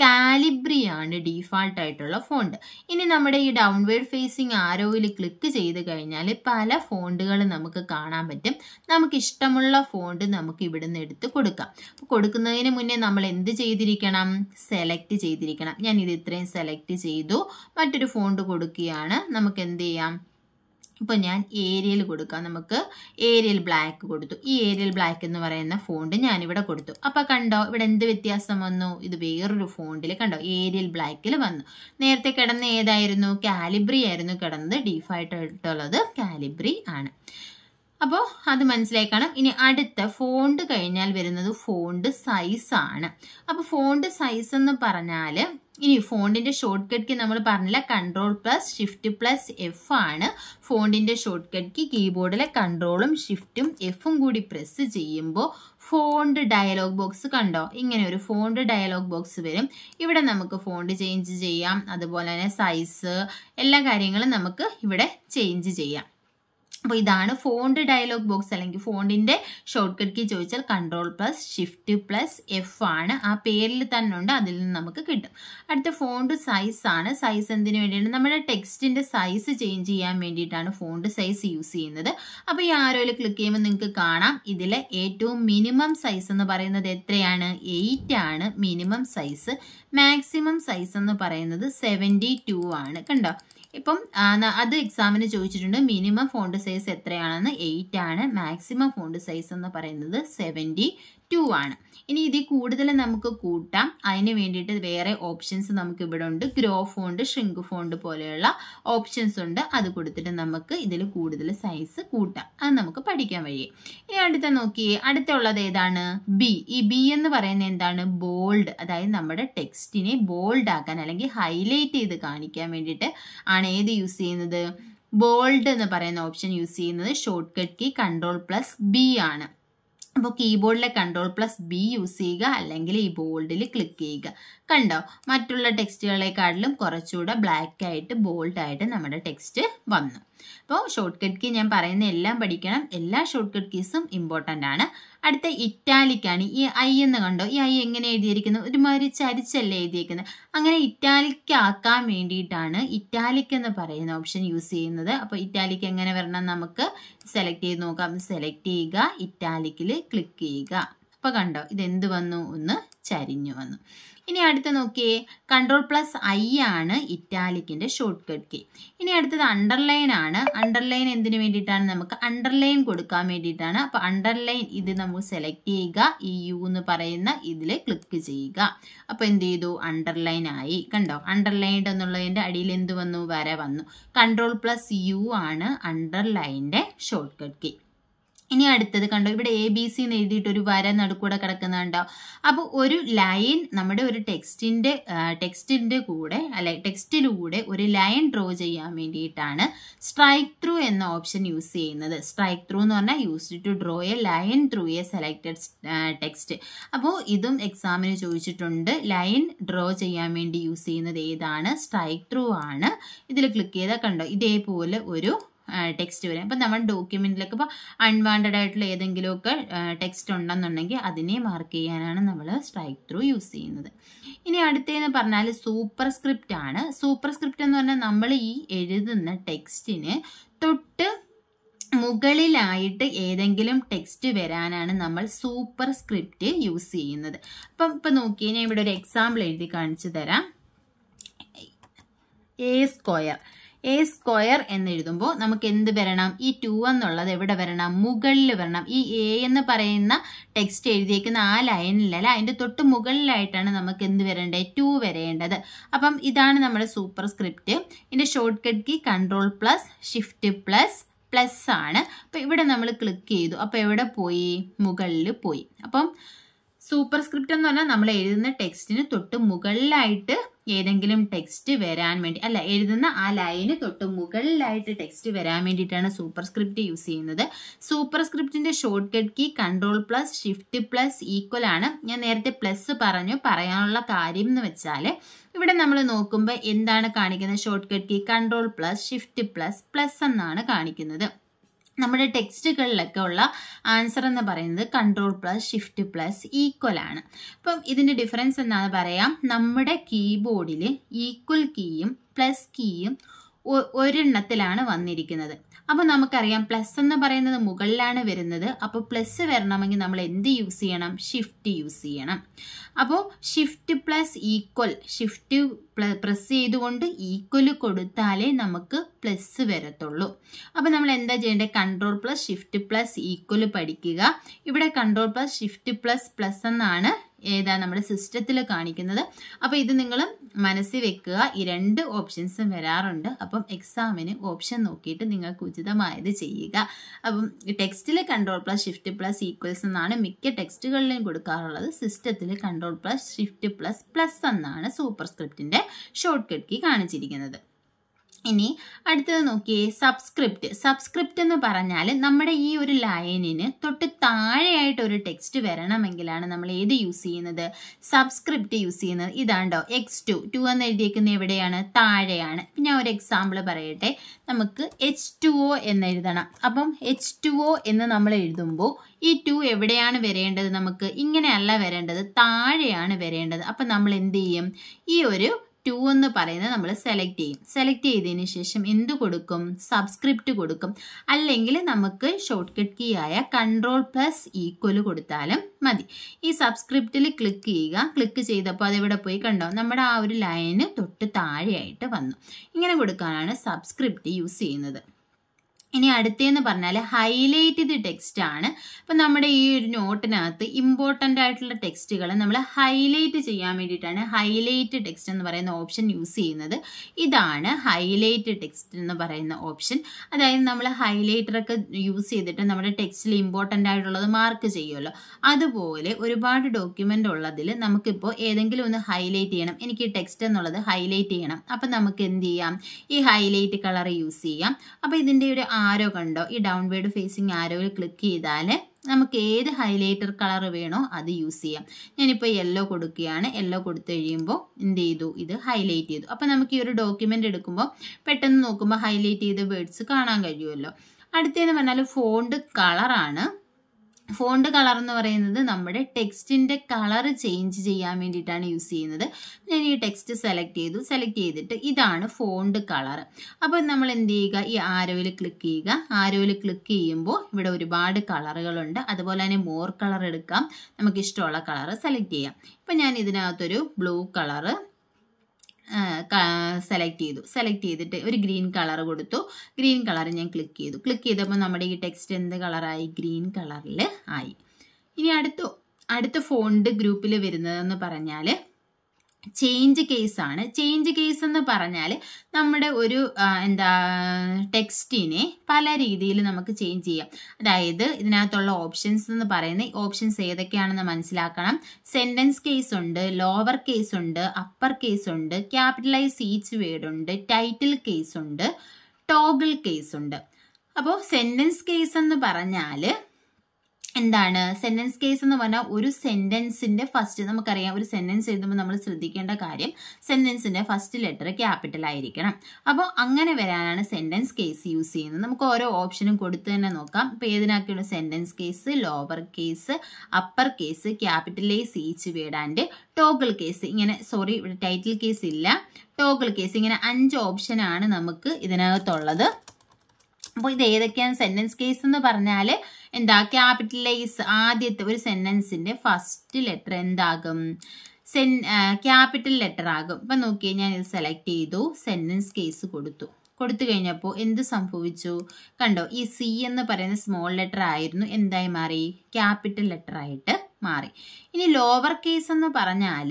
കാലിബ്രിയാണ് ഡീഫാൾട്ട് ആയിട്ടുള്ള ഫോണ്ട് ഇനി നമ്മുടെ ഈ ഡൗൺവേർഡ് ഫേസിങ് ആരോയിൽ ക്ലിക്ക് ചെയ്ത് കഴിഞ്ഞാൽ പല ഫോണ്ടുകൾ നമുക്ക് കാണാൻ പറ്റും നമുക്ക് ഇഷ്ടമുള്ള ഫോണ്ട് നമുക്ക് ഇവിടുന്ന് എടുത്ത് കൊടുക്കാം അപ്പോൾ കൊടുക്കുന്നതിന് മുന്നേ നമ്മൾ എന്ത് ചെയ്തിരിക്കണം സെലക്ട് ചെയ്തിരിക്കണം ഞാൻ ഇത് ഇത്രയും സെലക്ട് ചെയ്തു മറ്റൊരു ഫോണ്ട് കൊടുക്കുകയാണ് നമുക്ക് എന്ത് ചെയ്യാം ഇപ്പോൾ ഞാൻ ഏരിയൽ കൊടുക്കാം നമുക്ക് ഏരിയൽ ബ്ലാക്ക് കൊടുത്തു ഈ ഏരിയൽ ബ്ലാക്ക് എന്ന് പറയുന്ന ഫോണ്ട് ഞാനിവിടെ കൊടുത്തു അപ്പോൾ കണ്ടോ ഇവിടെ എന്ത് വ്യത്യാസം വന്നു ഇത് വേറൊരു ഫോണ്ടിൽ കണ്ടോ ഏരിയൽ ബ്ലാക്കിൽ വന്നു നേരത്തെ കിടന്ന ഏതായിരുന്നു കാലിബ്രി ആയിരുന്നു കിടന്നത് ഡീഫായിട്ടുള്ളത് കാലിബ്രി ആണ് അപ്പോൾ അത് മനസ്സിലാക്കണം ഇനി അടുത്ത ഫോണ്ട് കഴിഞ്ഞാൽ വരുന്നത് ഫോണ്ട് സൈസാണ് അപ്പോൾ ഫോണ്ട് സൈസ് എന്ന് പറഞ്ഞാൽ ഇനി ഫോണിൻ്റെ ഷോർട്ട് കട്ട് നമ്മൾ പറഞ്ഞില്ല control plus shift plus F ആണ് ഫോണിൻ്റെ ഷോർട്ട് കട്ട് കീബോർഡിലെ കൺട്രോളും ഷിഫ്റ്റും എഫും കൂടി പ്രസ് ചെയ്യുമ്പോൾ ഫോണ്ട് ഡയലോഗ് ബോക്സ് കണ്ടോ ഇങ്ങനെ ഒരു ഫോണ്ട് ഡയലോഗ് ബോക്സ് വരും ഇവിടെ നമുക്ക് ഫോണ്ട് ചേഞ്ച് ചെയ്യാം അതുപോലെ തന്നെ സൈസ് എല്ലാ കാര്യങ്ങളും നമുക്ക് ഇവിടെ ചേഞ്ച് ചെയ്യാം അപ്പോൾ ഇതാണ് ഫോണ്ട് ഡയലോഗ് ബോക്സ് അല്ലെങ്കിൽ ഫോണ്ടിന്റെ ഷോർട്ട് കട്ട് കീ ചോദിച്ചാൽ control plus shift plus F ആണ് ആ പേരിൽ തന്നെ ഉണ്ട് അതിൽ നിന്ന് നമുക്ക് കിട്ടും അടുത്ത ഫോണ്ട് സൈസ് ആണ് സൈസ് എന്തിനു വേണ്ടിയാണ് നമ്മുടെ ടെക്സ്റ്റിന്റെ സൈസ് ചേഞ്ച് ചെയ്യാൻ വേണ്ടിയിട്ടാണ് ഫോണ്ട് സൈസ് യൂസ് ചെയ്യുന്നത് അപ്പോൾ ഈ ആരോയിൽ ക്ലിക്ക് ചെയ്യുമ്പോൾ നിങ്ങൾക്ക് കാണാം ഇതിലെ ഏറ്റവും മിനിമം സൈസ് എന്ന് പറയുന്നത് എത്രയാണ് എയ്റ്റ് ആണ് മിനിമം സൈസ് മാക്സിമം സൈസ് എന്ന് പറയുന്നത് സെവൻറ്റി ആണ് കണ്ടോ ഇപ്പം അത് എക്സാമിന് ചോദിച്ചിട്ടുണ്ട് മിനിമം ഫോണ്ട് സൈസ് എത്രയാണെന്ന് എയ്റ്റ് ആണ് മാക്സിമം ഫോണ്ട് സൈസ് എന്ന് പറയുന്നത് സെവൻറ്റി ടു ആണ് ഇനി ഇതിൽ കൂടുതൽ നമുക്ക് കൂട്ടാം അതിന് വേണ്ടിയിട്ട് വേറെ ഓപ്ഷൻസ് നമുക്ക് ഇവിടെ ഉണ്ട് ഗ്രോ ഫോണ്ട് ഷ്രിങ്ക് ഫോണ്ട് പോലെയുള്ള ഓപ്ഷൻസ് ഉണ്ട് അത് കൊടുത്തിട്ട് നമുക്ക് ഇതിൽ കൂടുതൽ സൈസ് കൂട്ടാം അത് നമുക്ക് പഠിക്കാൻ വഴി ഇനി അടുത്ത നോക്കിയേ അടുത്തുള്ളത് ഏതാണ് ബി ഈ ബി എന്ന് പറയുന്നത് എന്താണ് ബോൾഡ് അതായത് നമ്മുടെ ടെക്സ്റ്റിനെ ബോൾഡ് ആക്കാൻ അല്ലെങ്കിൽ ഹൈലൈറ്റ് ചെയ്ത് കാണിക്കാൻ വേണ്ടിയിട്ട് ആണ് ഏത് യൂസ് ചെയ്യുന്നത് ബോൾഡ് എന്ന് പറയുന്ന ഓപ്ഷൻ യൂസ് ചെയ്യുന്നത് shortcut key control plus B ആണ് അപ്പോൾ കീബോർഡിലെ കൺട്രോൾ പ്ലസ് ബി യൂസ് ചെയ്യുക അല്ലെങ്കിൽ ഈ ബോൾഡിൽ ക്ലിക്ക് ചെയ്യുക കണ്ടോ മറ്റുള്ള ടെക്സ്റ്റുകളെക്കാട്ടിലും കുറച്ചുകൂടെ ബ്ലാക്ക് ആയിട്ട് ബോൾഡായിട്ട് നമ്മുടെ ടെക്സ്റ്റ് വന്നു അപ്പോൾ ഷോർട്ട് കട്ട് കീ ഞാൻ പറയുന്ന എല്ലാം പഠിക്കണം എല്ലാ ഷോർട്ട് കട്ട് കീസും ഇമ്പോർട്ടൻ്റ് ആണ് അടുത്ത ഇറ്റാലിക്കാണ് ഈ ഐ എന്ന് കണ്ടോ ഈ ഐ എങ്ങനെ എഴുതിയിരിക്കുന്നു ഒരുമാതിരി ചരിച്ചല്ലേ എഴുതിയിരിക്കുന്നത് അങ്ങനെ ഇറ്റാലിക് ആക്കാൻ വേണ്ടിയിട്ടാണ് ഇറ്റാലിക് എന്ന് പറയുന്ന ഓപ്ഷൻ യൂസ് ചെയ്യുന്നത് അപ്പോൾ ഇറ്റാലിക് എങ്ങനെ വരണം നമുക്ക് സെലക്ട് ചെയ്ത് നോക്കാം സെലക്ട് ചെയ്യുക ഇറ്റാലിക്കിൽ ക്ലിക്ക് ചെയ്യുക അപ്പോൾ കണ്ടോ ഇത് വന്നു ഒന്ന് ചരിഞ്ഞു വന്നു ഇനി അടുത്ത നോക്കിയേ കൺട്രോൾ പ്ലസ് ഐ ആണ് ഇറ്റാലിക്കിൻ്റെ ഷോർട്ട് കട്ട് കീ ഇനി അടുത്തത് അണ്ടർലൈൻ ആണ് അണ്ടർലൈൻ എന്തിനു വേണ്ടിയിട്ടാണ് നമുക്ക് അണ്ടർലൈൻ കൊടുക്കാൻ വേണ്ടിയിട്ടാണ് അപ്പോൾ അണ്ടർലൈൻ ഇത് നമുക്ക് സെലക്ട് ചെയ്യുക ഈ യു എന്ന് പറയുന്ന ഇതിൽ ക്ലിക്ക് ചെയ്യുക അപ്പോൾ എന്ത് ചെയ്തു അണ്ടർലൈൻ ആയി കണ്ടോ അണ്ടർലൈൻഡ് എന്നുള്ളതിൻ്റെ അടിയിൽ എന്ത് വന്നു വര വന്നു കൺട്രോൾ പ്ലസ് യു ആണ് അണ്ടർലൈൻ്റെ ഷോർട്ട് കട്ട് കീ ഇനി അടുത്തത് കണ്ടോ ഇവിടെ എ ബി സി എന്ന് എഴുതിയിട്ട് ഒരു വര നടുക്കൂടെ കിടക്കുന്നുണ്ടോ അപ്പോൾ ഒരു ലൈൻ നമ്മുടെ ഒരു ടെക്സ്റ്റിൻ്റെ ടെക്സ്റ്റിൻ്റെ കൂടെ അല്ലെ ടെക്സ്റ്റിലൂടെ ഒരു ലൈൻ ഡ്രോ ചെയ്യാൻ വേണ്ടിയിട്ടാണ് സ്ട്രൈക്ക് ത്രൂ എന്ന ഓപ്ഷൻ യൂസ് ചെയ്യുന്നത് സ്ട്രൈക്ക് ത്രൂ എന്ന് പറഞ്ഞാൽ used to draw a line through a selected text അപ്പോൾ ഇതും എക്സാമിന് ചോദിച്ചിട്ടുണ്ട് ലൈൻ ഡ്രോ ചെയ്യാൻ വേണ്ടി യൂസ് ചെയ്യുന്നത് ഏതാണ് സ്ട്രൈക്ക് ത്രൂ ആണ് ഇതിൽ ക്ലിക്ക് ചെയ്താൽ കണ്ടോ ഇതേപോലെ ഒരു ടെക്സ്റ്റ് വരും അപ്പം നമ്മൾ ഡോക്യുമെൻറ്റിലേക്ക് ഇപ്പോൾ അൺവാണ്ടഡ് ആയിട്ടുള്ള ഏതെങ്കിലുമൊക്കെ ടെക്സ്റ്റ് ഉണ്ടെന്നുണ്ടെങ്കിൽ അതിനെ മാർക്ക് ചെയ്യാനാണ് നമ്മൾ സ്ട്രൈക്ക് ത്രൂ യൂസ് ചെയ്യുന്നത് ഇനി അടുത്തതെന്ന് പറഞ്ഞാൽ സൂപ്പർ സ്ക്രിപ്റ്റ് ആണ് സൂപ്പർ സ്ക്രിപ്റ്റ് എന്ന് പറഞ്ഞാൽ നമ്മൾ ഈ എഴുതുന്ന ടെക്സ്റ്റിന് തൊട്ട് മുകളിലായിട്ട് ഏതെങ്കിലും ടെക്സ്റ്റ് വരാനാണ് നമ്മൾ സൂപ്പർ സ്ക്രിപ്റ്റ് യൂസ് ചെയ്യുന്നത് അപ്പം ഇപ്പം നോക്കി ഞാൻ ഇവിടെ ഒരു എക്സാമ്പിൾ എഴുതി കാണിച്ചു തരാം എ സ്ക്വയർ എ സ്ക്വയർ എന്നെഴുതുമ്പോൾ നമുക്ക് എന്ത് വരണം ഈ ടു എന്നുള്ളത് എവിടെ വരണം മുകളിൽ വരണം ഈ എ എന്ന് പറയുന്ന ടെക്സ്റ്റ് എഴുതിയേക്കുന്ന ആ ലൈനിലല്ല അതിൻ്റെ തൊട്ട് മുകളിലായിട്ടാണ് നമുക്ക് എന്ത് വരേണ്ടത് ടു വരേണ്ടത് അപ്പം ഇതാണ് നമ്മുടെ സൂപ്പർ സ്ക്രിപ്റ്റ് ഇതിൻ്റെ shortcut key control plus shift plus plus ആണ് അപ്പം ഇവിടെ നമ്മൾ ക്ലിക്ക് ചെയ്തു അപ്പോൾ എവിടെ പോയി മുകളിൽ പോയി അപ്പം സൂപ്പർ സ്ക്രിപ്റ്റ് എന്ന് പറഞ്ഞാൽ നമ്മൾ എഴുതുന്ന ടെക്സ്റ്റിന് തൊട്ട് മുകളിലായിട്ട് ഏതെങ്കിലും ടെക്സ്റ്റ് വരാൻ വേണ്ടി അല്ല എഴുതുന്ന ആ ലൈന് തൊട്ട് മുകളിലായിട്ട് ടെക്സ്റ്റ് വരാൻ വേണ്ടിയിട്ടാണ് സൂപ്പർ സ്ക്രിപ്റ്റ് യൂസ് ചെയ്യുന്നത് സൂപ്പർ സ്ക്രിപ്റ്റിൻ്റെ shortcut key control plus shift plus equal ആണ് ഞാൻ നേരത്തെ പ്ലസ് പറഞ്ഞു പറയാനുള്ള കാര്യം എന്ന് വെച്ചാൽ ഇവിടെ നമ്മൾ നോക്കുമ്പോൾ എന്താണ് കാണിക്കുന്നത് shortcut key control plus shift plus plus എന്നാണ് കാണിക്കുന്നത് നമ്മുടെ ടെക്സ്റ്റുകളിലൊക്കെ ഉള്ള ആൻസർ എന്ന് പറയുന്നത് control plus shift plus equal ആണ് അപ്പം ഇതിൻ്റെ ഡിഫറൻസ് എന്നാണ് പറയാം നമ്മുടെ കീബോർഡിൽ ഈക്വൽ കീയും പ്ലസ് കീയും ഒരെണ്ണത്തിലാണ് വന്നിരിക്കുന്നത് അപ്പോൾ നമുക്കറിയാം പ്ലസ് എന്ന് പറയുന്നത് മുകളിലാണ് വരുന്നത് അപ്പോൾ പ്ലസ് വരണമെങ്കിൽ നമ്മൾ എന്ത് യൂസ് ചെയ്യണം ഷിഫ്റ്റ് യൂസ് ചെയ്യണം അപ്പോൾ shift plus equal shift press ചെയ്തുകൊണ്ട് ഈക്വൽ കൊടുത്താലേ നമുക്ക് പ്ലസ് വരത്തുള്ളൂ അപ്പോൾ നമ്മൾ എന്താ ചെയ്യേണ്ടത് control plus shift plus equal പഠിക്കുക ഇവിടെ control plus shift plus plus എന്നാണ് ഏതാ നമ്മുടെ സിസ്റ്റത്തിൽ കാണിക്കുന്നത് അപ്പോൾ ഇത് നിങ്ങൾ മനസ്സിൽ വെക്കുക ഈ രണ്ട് ഓപ്ഷൻസും വരാറുണ്ട് അപ്പം എക്സാമിന് ഓപ്ഷൻ നോക്കിയിട്ട് നിങ്ങൾക്ക് ഉചിതമായത് ചെയ്യുക അപ്പം ടെക്സ്റ്റിൽ control plus shift plus equals എന്നാണ് മിക്ക ടെക്സ്റ്റുകളിലും കൊടുക്കാറുള്ളത് സിസ്റ്റത്തിൽ control plus shift plus plus എന്നാണ് സൂപ്പർ സ്ക്രിപ്റ്റിൻ്റെ ഷോർട്ട് കട്ട് കീ കാണിച്ചിരിക്കുന്നത് ഇനി അടുത്തത് നോക്കിയേ സബ്സ്ക്രിപ്റ്റ് സബ്സ്ക്രിപ്റ്റ് എന്ന് പറഞ്ഞാൽ നമ്മുടെ ഈ ഒരു ലൈനിന് തൊട്ട് താഴെയായിട്ട് ഒരു ടെക്സ്റ്റ് വരണമെങ്കിലാണ് നമ്മൾ ഏത് യൂസ് ചെയ്യുന്നത് സബ്സ്ക്രിപ്റ്റ് യൂസ് ചെയ്യുന്നത് ഇതാണ്ടോ എക്സ് ടു ടു എന്ന് എഴുതിയേക്കുന്നത് എവിടെയാണ് താഴെയാണ് ഞാൻ ഒരു എക്സാമ്പിൾ പറയട്ടെ നമുക്ക് എച്ച് ടു ഒ എന്ന് എഴുതണം അപ്പം എച്ച് ടു ഒ എന്ന് നമ്മൾ എഴുതുമ്പോൾ ഈ ടു എവിടെയാണ് വരേണ്ടത് നമുക്ക് ഇങ്ങനെയല്ല വരേണ്ടത് താഴെയാണ് വരേണ്ടത് അപ്പം നമ്മൾ എന്ത് ചെയ്യും ഈ ഒരു ടു എന്ന് പറയുന്നത് നമ്മൾ സെലക്ട് ചെയ്യും സെലക്ട് ചെയ്തതിന് ശേഷം എന്ത് കൊടുക്കും സബ്സ്ക്രിപ്റ്റ് കൊടുക്കും അല്ലെങ്കിൽ നമുക്ക് ഷോർട്ട് കട്ട് കീ ആയ കൺട്രോൾ പ്ലസ് ഈക്വൽ കൊടുത്താലും മതി ഈ സബ്സ്ക്രിപ്റ്റിൽ ക്ലിക്ക് ചെയ്യുക ക്ലിക്ക് ചെയ്തപ്പോൾ അതെവിടെ പോയി കണ്ടോ നമ്മുടെ ആ ഒരു ലൈന് തൊട്ട് താഴെയായിട്ട് വന്നു ഇങ്ങനെ കൊടുക്കാനാണ് സബ്സ്ക്രിപ്റ്റ് യൂസ് ചെയ്യുന്നത് ഇനി അടുത്തതെന്ന് പറഞ്ഞാൽ ഹൈലൈറ്റ് ചെയ്ത് ടെക്സ്റ്റ് ആണ് അപ്പം നമ്മുടെ ഈ ഒരു നോട്ടിനകത്ത് ഇമ്പോർട്ടൻ്റ് ആയിട്ടുള്ള ടെക്സ്റ്റുകൾ നമ്മൾ ഹൈലൈറ്റ് ചെയ്യാൻ വേണ്ടിയിട്ടാണ് ഹൈലൈറ്റ് ടെക്സ്റ്റ് എന്ന് പറയുന്ന ഓപ്ഷൻ യൂസ് ചെയ്യുന്നത് ഇതാണ് ഹൈലൈറ്റ് ടെക്സ്റ്റ് എന്ന് പറയുന്ന ഓപ്ഷൻ അതായത് നമ്മൾ ഹൈലൈറ്ററൊക്കെ യൂസ് ചെയ്തിട്ട് നമ്മുടെ ടെക്സ്റ്റിൽ ഇമ്പോർട്ടൻ്റ് ആയിട്ടുള്ളത് മാർക്ക് ചെയ്യുമല്ലോ അതുപോലെ ഒരുപാട് ഡോക്യുമെൻ്റ് ഉള്ളതിൽ നമുക്കിപ്പോൾ ഏതെങ്കിലും ഒന്ന് ഹൈലൈറ്റ് ചെയ്യണം എനിക്ക് ടെക്സ്റ്റ് എന്നുള്ളത് ഹൈലൈറ്റ് ചെയ്യണം അപ്പം നമുക്ക് എന്ത് ചെയ്യാം ഈ ഹൈലൈറ്റ് കളർ യൂസ് ചെയ്യാം അപ്പോൾ ഇതിൻ്റെ ഒരു ആരോ കണ്ടോ ഈ ഡൗൺവേർഡ് ഫേസിങ് ആരോയിൽ ക്ലിക്ക് ചെയ്താൽ നമുക്ക് ഏത് ഹൈലൈറ്റർ കളർ വേണോ അത് യൂസ് ചെയ്യാം ഞാനിപ്പോൾ യെല്ലോ കൊടുക്കുകയാണ് യെല്ലോ കൊടുത്തു കഴിയുമ്പോൾ എന്ത് ചെയ്തു ഇത് ഹൈലൈറ്റ് ചെയ്തു അപ്പോൾ നമുക്ക് ഈ ഒരു ഡോക്യുമെൻ്റ് എടുക്കുമ്പോൾ പെട്ടെന്ന് നോക്കുമ്പോൾ ഹൈലൈറ്റ് ചെയ്ത വേർഡ്സ് കാണാൻ കഴിയുമല്ലോ അടുത്തതെന്ന് പറഞ്ഞാൽ ഫോണ്ട് കളറാണ് ഫോണ്ട് കളർ എന്ന് പറയുന്നത് നമ്മുടെ ടെക്സ്റ്റിൻ്റെ കളർ ചേഞ്ച് ചെയ്യാൻ വേണ്ടിയിട്ടാണ് യൂസ് ചെയ്യുന്നത് ഞാൻ ഈ ടെക്സ്റ്റ് സെലക്ട് ചെയ്തു സെലക്ട് ചെയ്തിട്ട് ഇതാണ് ഫോണ്ട് കളർ അപ്പോൾ നമ്മൾ എന്ത് ചെയ്യുക ഈ ആരോയിൽ ക്ലിക്ക് ചെയ്യുക ആരോയിൽ ക്ലിക്ക് ചെയ്യുമ്പോൾ ഇവിടെ ഒരുപാട് കളറുകളുണ്ട് അതുപോലെ തന്നെ മോർ കളർ എടുക്കാം നമുക്ക് ഇഷ്ടമുള്ള കളർ സെലക്ട് ചെയ്യാം ഇപ്പം ഞാൻ ഇതിനകത്തൊരു ബ്ലൂ കളറ് സെലക്ട് ചെയ്തു സെലക്ട് ചെയ്തിട്ട് ഒരു ഗ്രീൻ കളർ കൊടുത്തു ഗ്രീൻ കളർ ഞാൻ ക്ലിക്ക് ചെയ്തു ക്ലിക്ക് ചെയ്തപ്പോൾ നമ്മുടെ ഈ ടെക്സ്റ്റ് എന്ത് കളറായി ഗ്രീൻ കളറിൽ ആയി ഇനി അടുത്തു അടുത്ത ഫോണ്ട് ഗ്രൂപ്പിൽ വരുന്നതെന്ന് പറഞ്ഞാൽ ചേഞ്ച് കേസാണ് ചേഞ്ച് കേസ് എന്ന് പറഞ്ഞാൽ നമ്മുടെ ഒരു എന്താ ടെക്സ്റ്റിനെ പല രീതിയിൽ നമുക്ക് ചേഞ്ച് ചെയ്യാം അതായത് ഇതിനകത്തുള്ള ഓപ്ഷൻസ് എന്ന് പറയുന്ന ഓപ്ഷൻസ് ഏതൊക്കെയാണെന്ന് മനസ്സിലാക്കണം സെൻറ്റൻസ് കേസ് ഉണ്ട് ലോവർ കേസ് ഉണ്ട് അപ്പർ കേസ് ഉണ്ട് ക്യാപിറ്റലൈസ് ഈച്ച് വേർഡ് ഉണ്ട് ടൈറ്റിൽ കേസ് ഉണ്ട് ടോഗിൾ കേസ് ഉണ്ട് അപ്പോൾ സെൻറ്റൻസ് കേസ് എന്ന് പറഞ്ഞാൽ എന്താണ് സെന്റൻസ് കേസ് എന്ന് പറഞ്ഞാൽ ഒരു സെന്റൻസിന്റെ ഫസ്റ്റ് നമുക്കറിയാം ഒരു സെന്റൻസ് എഴുതുമ്പോൾ നമ്മൾ ശ്രദ്ധിക്കേണ്ട കാര്യം സെന്റൻസിന്റെ ഫസ്റ്റ് ലെറ്റർ ക്യാപിറ്റൽ ആയിരിക്കണം അപ്പോൾ അങ്ങനെ വരാനാണ് സെന്റൻസ് കേസ് യൂസ് ചെയ്യുന്നത് നമുക്ക് ഓരോ ഓപ്ഷനും കൊടുത്ത് തന്നെ നോക്കാം ഇപ്പോൾ ഏതിനൊക്കെയുള്ള sentence case lower case upper case capitalise each word and toggle case ഇങ്ങനെ സോറി ഇവിടെ ടൈറ്റിൽ കേസ് ഇല്ല ടോഗിൾ കേസ് ഇങ്ങനെ അഞ്ച് ഓപ്ഷനാണ് നമുക്ക് ഇതിനകത്തുള്ളത് അപ്പോൾ ഇത് ഏതൊക്കെയാണ് സെന്റൻസ് കേസ് എന്ന് പറഞ്ഞാൽ എന്താ ക്യാപിറ്റലൈസ് ആദ്യത്തെ ഒരു സെൻറ്റൻസിൻ്റെ ഫസ്റ്റ് ലെറ്റർ എന്താകും സെൻ ക്യാപിറ്റൽ ലെറ്റർ ആകും ഇപ്പം നോക്കിയാൽ ഞാൻ ഇത് സെലക്ട് ചെയ്തു സെൻറ്റൻസ് കേസ് കൊടുത്തു കൊടുത്തു കഴിഞ്ഞപ്പോൾ എന്ത് സംഭവിച്ചു കണ്ടോ ഈ സി എന്ന് പറയുന്ന സ്മോൾ ലെറ്റർ ആയിരുന്നു എന്തായി മാറി ക്യാപിറ്റൽ ലെറ്റർ ആയിട്ട് മാറി ഇനി ലോവർ കേസ് എന്ന് പറഞ്ഞാൽ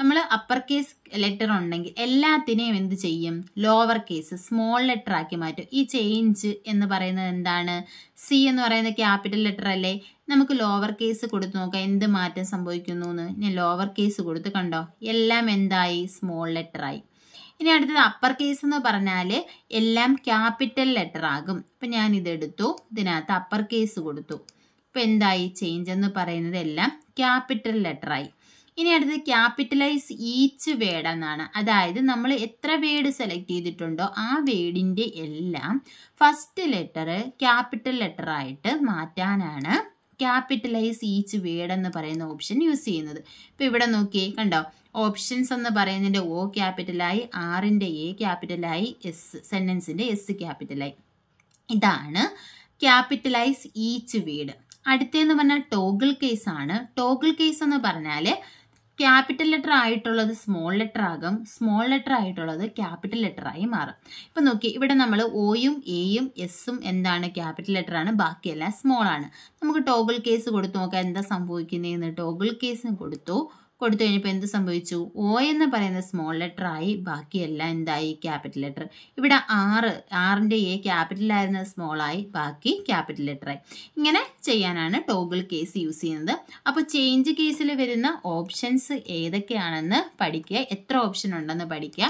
നമ്മൾ അപ്പർ കേസ് ലെറ്റർ ഉണ്ടെങ്കിൽ എല്ലാത്തിനെയും എന്ത് ചെയ്യും ലോവർ കേസ് സ്മോൾ ലെറ്റർ ആക്കി മാറ്റും ഈ ചേഞ്ച് എന്ന് പറയുന്നത് എന്താണ് സി എന്ന് പറയുന്ന ക്യാപിറ്റൽ ലെറ്റർ അല്ലേ നമുക്ക് ലോവർ കേസ് കൊടുത്ത് നോക്കാം എന്ത് മാറ്റം സംഭവിക്കുന്നു എന്ന് ഞാൻ ലോവർ കേസ് കൊടുത്ത് കണ്ടോ എല്ലാം എന്തായി സ്മോൾ ലെറ്റർ ആയി ഇനി അടുത്തത് അപ്പർ കേസ് എന്ന് പറഞ്ഞാൽ എല്ലാം ക്യാപിറ്റൽ ലെറ്റർ ആകും അപ്പം ഞാൻ ഇതെടുത്തു ഇതിനകത്ത് അപ്പർ കേസ് കൊടുത്തു അപ്പോൾ എന്തായി ചേഞ്ച് എന്ന് എല്ലാം ക്യാപിറ്റൽ ലെറ്ററായി ഇനി അടുത്ത് ക്യാപിറ്റലൈസ് ഈച്ച് വേഡ് എന്നാണ് അതായത് നമ്മൾ എത്ര വേഡ് സെലക്ട് ചെയ്തിട്ടുണ്ടോ ആ വേഡിൻ്റെ എല്ലാം ഫസ്റ്റ് ലെറ്റർ ക്യാപിറ്റൽ ലെറ്റർ ആയിട്ട് മാറ്റാനാണ് ക്യാപിറ്റലൈസ് ഈച്ച് വേഡ് എന്ന് പറയുന്ന ഓപ്ഷൻ യൂസ് ചെയ്യുന്നത് ഇപ്പോൾ ഇവിടെ നോക്കി കണ്ടോ ഓപ്ഷൻസ് എന്ന് പറയുന്നതിൻ്റെ ഒ ക്യാപിറ്റലായി ആറിൻ്റെ എ ക്യാപിറ്റലായി എസ് സെൻറ്റൻസിൻ്റെ എസ് ക്യാപിറ്റലായി ഇതാണ് ക്യാപിറ്റലൈസ് ഈച്ച് വേഡ് അടുത്തേന്ന് പറഞ്ഞാൽ ടോഗിൾ കേസ് ആണ് ടോഗിൾ കേസ് എന്ന് പറഞ്ഞാൽ ക്യാപിറ്റൽ ലെറ്റർ ആയിട്ടുള്ളത് സ്മോൾ ലെറ്റർ ആകും സ്മോൾ ലെറ്റർ ആയിട്ടുള്ളത് ക്യാപിറ്റൽ ലെറ്റർ ആയി മാറും ഇപ്പം നോക്കി ഇവിടെ നമ്മൾ ഒയും എയും എസും എന്താണ് ക്യാപിറ്റൽ ലെറ്റർ ആണ് ബാക്കിയെല്ലാം സ്മോൾ ആണ് നമുക്ക് ടോഗിൾ കേസ് കൊടുത്തു നോക്കാം എന്താ സംഭവിക്കുന്നതെന്ന് ടോഗിൾ കേസ് കൊടുത്തു കൊടുത്തു കഴിഞ്ഞപ്പോൾ എന്ത് സംഭവിച്ചു ഒ എന്ന് പറയുന്ന സ്മോൾ ലെറ്റർ ആയി ബാക്കിയെല്ലാം എന്തായി ക്യാപിറ്റൽ ലെറ്റർ ഇവിടെ ആറ് ആറിൻ്റെ എ ക്യാപിറ്റലായിരുന്ന ആയി ബാക്കി ക്യാപിറ്റൽ ലെറ്റർ ആയി ഇങ്ങനെ ചെയ്യാനാണ് ടോഗിൾ കേസ് യൂസ് ചെയ്യുന്നത് അപ്പോൾ ചേഞ്ച് കേസിൽ വരുന്ന ഓപ്ഷൻസ് ഏതൊക്കെയാണെന്ന് പഠിക്കുക എത്ര ഓപ്ഷൻ ഉണ്ടെന്ന് പഠിക്കുക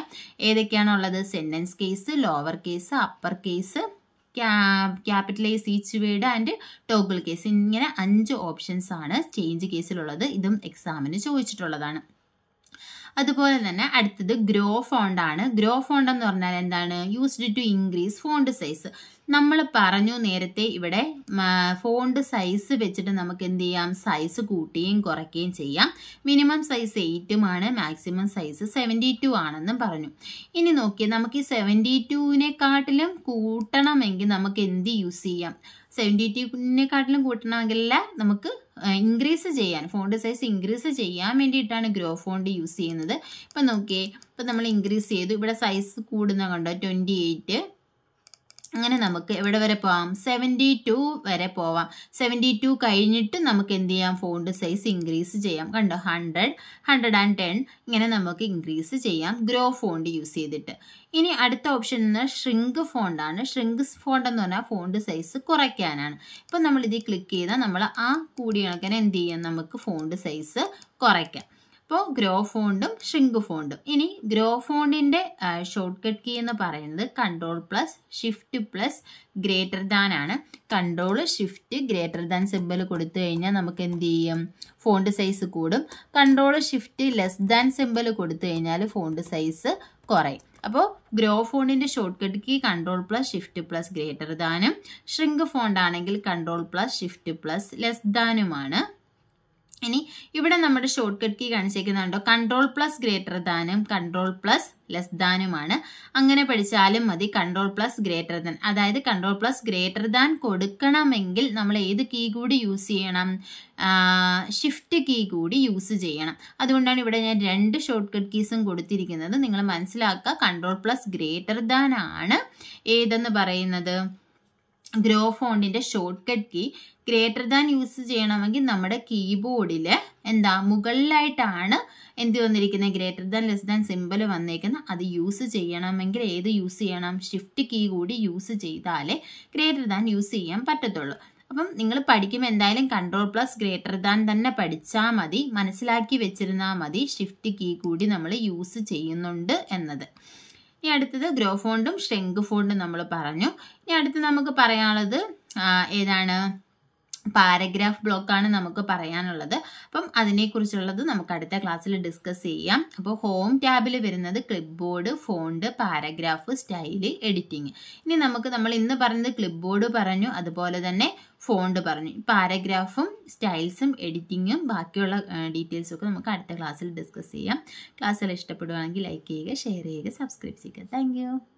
ഏതൊക്കെയാണുള്ളത് sentence case lower case upper case capitalise each word and toggle case ഇങ്ങനെ അഞ്ച് ഓപ്ഷൻസ് ആണ് ചേഞ്ച് കേസിലുള്ളത് ഇതും എക്സാമിന് ചോദിച്ചിട്ടുള്ളതാണ് അതുപോലെ തന്നെ അടുത്തത് ഗ്രോ ഫോണ്ട് ആണ് ഗ്രോ ഫോണ്ട് എന്ന് പറഞ്ഞാൽ എന്താണ് used to increase font size നമ്മൾ പറഞ്ഞു നേരത്തെ ഇവിടെ ഫോണ്ട് സൈസ് വെച്ചിട്ട് നമുക്ക് എന്ത് ചെയ്യാം സൈസ് കൂട്ടുകയും കുറയ്ക്കുകയും ചെയ്യാം മിനിമം സൈസ് എയ്റ്റും ആണ് മാക്സിമം സൈസ് സെവൻറ്റി ടു ആണെന്നും പറഞ്ഞു ഇനി നോക്കിയാൽ നമുക്ക് ഈ സെവൻറ്റി ടുവിനെക്കാട്ടിലും കൂട്ടണമെങ്കിൽ നമുക്ക് എന്ത് യൂസ് ചെയ്യാം സെവൻറ്റി ടുവിനെക്കാട്ടിലും കൂട്ടണമെങ്കിൽ നമുക്ക് ഇൻക്രീസ് ചെയ്യാൻ ഫോണ്ട് സൈസ് ഇൻക്രീസ് ചെയ്യാൻ വേണ്ടിയിട്ടാണ് ഗ്രോ ഫോണ്ട് യൂസ് ചെയ്യുന്നത് ഇപ്പം നോക്കിയേ ഇപ്പം നമ്മൾ ഇൻക്രീസ് ചെയ്തു ഇവിടെ സൈസ് കൂടുന്ന കണ്ടോ ട്വൻറ്റി എയ്റ്റ് അങ്ങനെ നമുക്ക് എവിടെ വരെ പോവാം സെവൻറ്റി ടു വരെ പോവാം സെവൻറ്റി ടു കഴിഞ്ഞിട്ട് നമുക്ക് എന്ത് ചെയ്യാം ഫോണ്ട് സൈസ് ഇൻക്രീസ് ചെയ്യാം കണ്ടോ ഹൺഡ്രഡ് ഹൺഡ്രഡ് ആൻഡ് ടെൻ ഇങ്ങനെ നമുക്ക് ഇൻക്രീസ് ചെയ്യാം ഗ്രോ ഫോണ്ട് യൂസ് ചെയ്തിട്ട് ഇനി അടുത്ത ഓപ്ഷൻ എന്ന് ഷ്രിങ്ക് ഫോണ്ടാണ് ഷ്രിങ്ക് ഫോണ്ട് എന്ന് പറഞ്ഞാൽ ഫോണ്ട് സൈസ് കുറയ്ക്കാനാണ് ഇപ്പം നമ്മൾ ഇത് ക്ലിക്ക് ചെയ്താൽ നമ്മൾ ആ കൂടിയ കണക്കിന് എന്ത് ചെയ്യാം നമുക്ക് ഫോണ്ട് സൈസ് കുറയ്ക്കാം അപ്പോൾ ഗ്രോ ഫോണ്ടും ഷ്രിങ്ക് ഫോണ്ടും ഇനി ഗ്രോ ഫോണ്ടിൻ്റെ ഷോർട്ട് കട്ട് കീ എന്ന് പറയുന്നത് control plus shift plus greater than ആണ് control shift greater than symbol കൊടുത്തു കഴിഞ്ഞാൽ നമുക്ക് എന്ത് ചെയ്യും ഫോണ്ട് സൈസ് കൂടും control shift less than symbol കൊടുത്തു കഴിഞ്ഞാൽ ഫോണ്ട് സൈസ് കുറയും അപ്പോൾ ഗ്രോ ഫോണിൻ്റെ shortcut key control plus shift plus greater ദാനും ഷ്രിങ്ക് ഫോണ്ടാണെങ്കിൽ control plus shift plus less ദാനുമാണ് ഇനി ഇവിടെ നമ്മുടെ ഷോർട്ട് കട്ട് കീ കാണിച്ചേക്കുന്നുണ്ടോ കൺട്രോൾ പ്ലസ് ഗ്രേറ്റർ ദാനും കൺട്രോൾ പ്ലസ് ലെസ് ദാനുമാണ് അങ്ങനെ പഠിച്ചാലും മതി കൺട്രോൾ പ്ലസ് ഗ്രേറ്റർ ദാൻ അതായത് കൺട്രോൾ പ്ലസ് ഗ്രേറ്റർ ദാൻ കൊടുക്കണമെങ്കിൽ നമ്മൾ ഏത് കീ കൂടി യൂസ് ചെയ്യണം ഷിഫ്റ്റ് കീ കൂടി യൂസ് ചെയ്യണം അതുകൊണ്ടാണ് ഇവിടെ ഞാൻ രണ്ട് ഷോർട്ട് കട്ട് കീസും കൊടുത്തിരിക്കുന്നത് നിങ്ങൾ മനസ്സിലാക്കുക കൺട്രോൾ പ്ലസ് ഗ്രേറ്റർ ദാൻ ആണ് ഏതെന്ന് പറയുന്നത് ഗ്രോ ഫോണ്ടിൻ്റെ shortcut key greater than use ചെയ്യണമെങ്കിൽ നമ്മുടെ കീബോർഡിൽ എന്താ മുകളിലായിട്ടാണ് എന്ത് വന്നിരിക്കുന്നത് greater than less than symbol വന്നേക്കുന്നത് അത് യൂസ് ചെയ്യണമെങ്കിൽ ഏത് യൂസ് ചെയ്യണം ഷിഫ്റ്റ് കീ കൂടി യൂസ് ചെയ്താലേ ഗ്രേറ്റർ ദാൻ യൂസ് ചെയ്യാൻ പറ്റത്തുള്ളൂ അപ്പം നിങ്ങൾ പഠിക്കുമ്പോൾ എന്തായാലും കൺട്രോൾ പ്ലസ് ഗ്രേറ്റർ ദാൻ തന്നെ പഠിച്ചാൽ മതി മനസ്സിലാക്കി വെച്ചിരുന്നാൽ മതി ഷിഫ്റ്റ് കീ കൂടി നമ്മൾ യൂസ് ചെയ്യുന്നുണ്ട് എന്നത് ഇനി അടുത്തത് ഗ്രോ ഫോണ്ടും ഷ്രിങ്ക് ഫോണ്ടും നമ്മൾ പറഞ്ഞു ഇനി അടുത്ത് നമുക്ക് പറയാനുള്ളത് ഏതാണ് പാരഗ്രാഫ് ബ്ലോക്കാണ് നമുക്ക് പറയാനുള്ളത് അപ്പം അതിനെക്കുറിച്ചുള്ളത് നമുക്ക് അടുത്ത ക്ലാസ്സിൽ ഡിസ്കസ് ചെയ്യാം അപ്പോൾ ഹോം ടാബിൽ വരുന്നത് clipboard font paragraph style editing ഇനി നമുക്ക് നമ്മൾ ഇന്ന് പറഞ്ഞത് ക്ലിപ്പ് ബോർഡ് പറഞ്ഞു അതുപോലെ തന്നെ ഫോണ്ട് പറഞ്ഞു പാരഗ്രാഫും സ്റ്റൈൽസും എഡിറ്റിങ്ങും ബാക്കിയുള്ള ഡീറ്റെയിൽസും ഒക്കെ നമുക്ക് അടുത്ത ക്ലാസ്സിൽ ഡിസ്കസ് ചെയ്യാം ക്ലാസ്സിൽ ഇഷ്ടപ്പെടുകയാണെങ്കിൽ ലൈക്ക് ചെയ്യുക ഷെയർ ചെയ്യുക സബ്സ്ക്രൈബ് ചെയ്യുക താങ്ക്